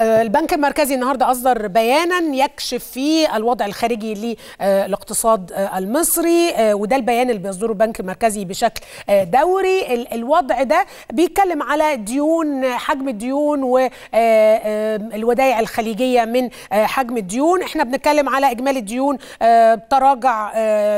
آه، البنك المركزي النهارده اصدر بيانا يكشف فيه الوضع الخارجي للاقتصاد آه، المصري آه، وده البيان اللي بيصدره البنك المركزي بشكل دوري الوضع ده بيتكلم على ديون حجم الديون والودائع الخليجيه من حجم الديون احنا بنتكلم على اجمالي الديون تراجع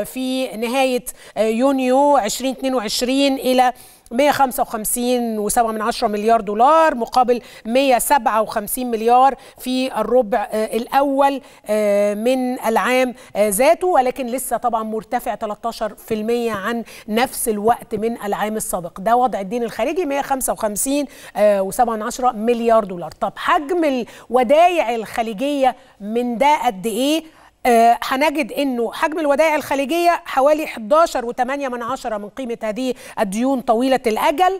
في نهايه يونيو 2022 الى 155 و7 مليار دولار مقابل 157 مليار في الربع آه، الأول آه، من العام آه، ذاته ولكن لسه طبعا مرتفع 13% عن نفس الوقت من العام السابق ده وضع الدين الخارجي 155 و7 مليار دولار طب حجم الودايع الخليجية من ده قد إيه آه، هنجد انه حجم الودائع الخليجيه حوالي 11.8 من عشرة من قيمه هذه الديون طويله الاجل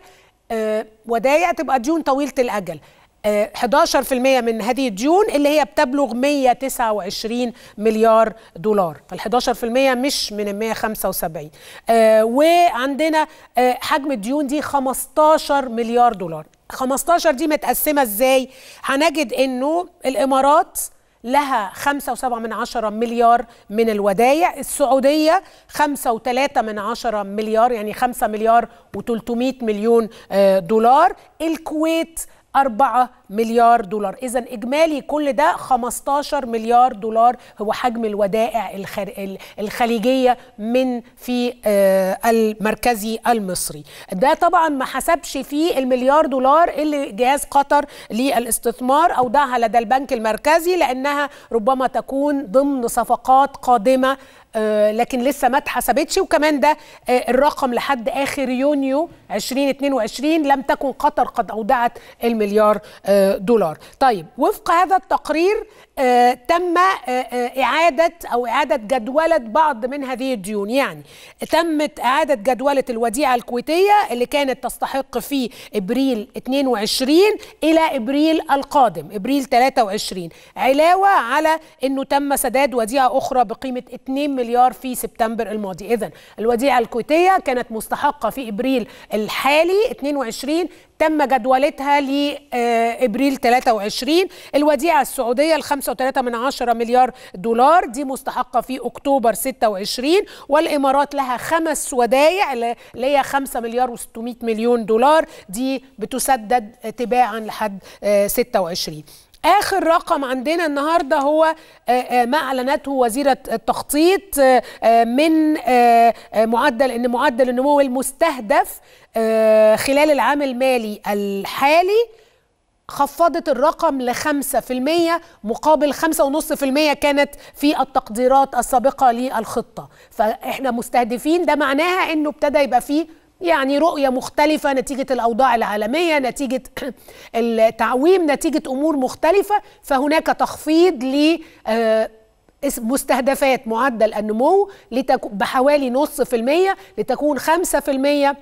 آه، ودائع تبقى ديون طويله الاجل 11% آه، من هذه الديون اللي هي بتبلغ 129 مليار دولار فال11% مش من ال 175 آه وعندنا آه حجم الديون دي 15 مليار دولار 15 دي متقسمه ازاي هنجد انه الامارات لها 5.7 من عشرة مليار من الودايع السعودية 5.3 من عشرة مليار يعني 5 مليار و300 مليون آه، دولار الكويت 4 مليار دولار اذا اجمالي كل ده 15 مليار دولار هو حجم الودائع الخليجيه من في آه، المركزي المصري ده طبعا ما حسبش فيه المليار دولار اللي جهاز قطر للاستثمار اودعها لدى البنك المركزي لانها ربما تكون ضمن صفقات قادمه آه، لكن لسه ما اتحسبتش وكمان ده آه، الرقم لحد اخر يونيو 2022 لم تكن قطر قد اودعت المليار آه، دولار طيب وفق هذا التقرير تم اعاده او اعاده جدوله بعض من هذه الديون يعني تمت اعاده جدوله الوديعه الكويتيه اللي كانت تستحق في ابريل 22 الى ابريل القادم ابريل 23 علاوه على انه تم سداد وديعه اخرى بقيمه 2 مليار مليار في سبتمبر الماضي إذا الوديعة الكويتية كانت مستحقة في إبريل الحالي 22 تم جدولتها لابريل آه، 23 الوديعه السعوديه ال 5.3 من 10 مليار دولار دي مستحقه في اكتوبر 26 والامارات لها خمس ودايع اللي هي 5 مليار و600 مليون دولار دي بتسدد تباعا لحد 26 آه، اخر رقم عندنا النهارده هو آه، آه، ما اعلنته وزيره التخطيط آه، من معدل ان معدل النمو المستهدف خلال العام المالي الحالي خفضت الرقم ل 5% مقابل 5.5% كانت في التقديرات السابقه للخطه فاحنا مستهدفين ده معناها انه ابتدى يبقى فيه يعني رؤية مختلفة نتيجة الأوضاع العالمية نتيجة التعويم نتيجة أمور مختلفة فهناك تخفيض ل آه، مستهدفات معدل النمو بحوالي نص في المية لتكون خمسة في المية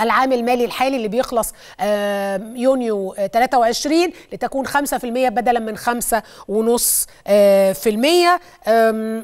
العام المالي الحالي اللي بيخلص آه، يونيو 23 آه، لتكون 5% بدلا من 5.5%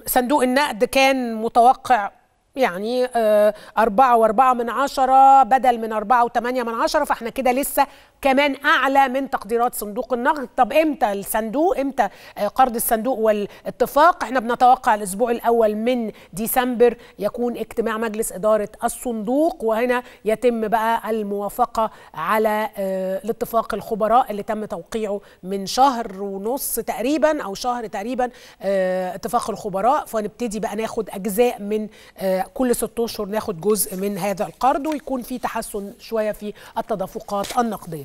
صندوق النقد كان متوقع يعني آه، أربعة وأربعة من عشرة بدل من أربعة وثمانية من عشرة فإحنا كده لسه كمان أعلى من تقديرات صندوق النقد طب إمتى الصندوق إمتى آه، قرض الصندوق والاتفاق إحنا بنتوقع الأسبوع الأول من ديسمبر يكون اجتماع مجلس إدارة الصندوق وهنا يتم بقى الموافقة على آه، الاتفاق الخبراء اللي تم توقيعه من شهر ونص تقريبا أو شهر تقريبا اتفاق الخبراء فنبتدي بقى ناخد أجزاء من كل ست اشهر ناخد جزء من هذا القرض ويكون في تحسن شويه في التدفقات النقديه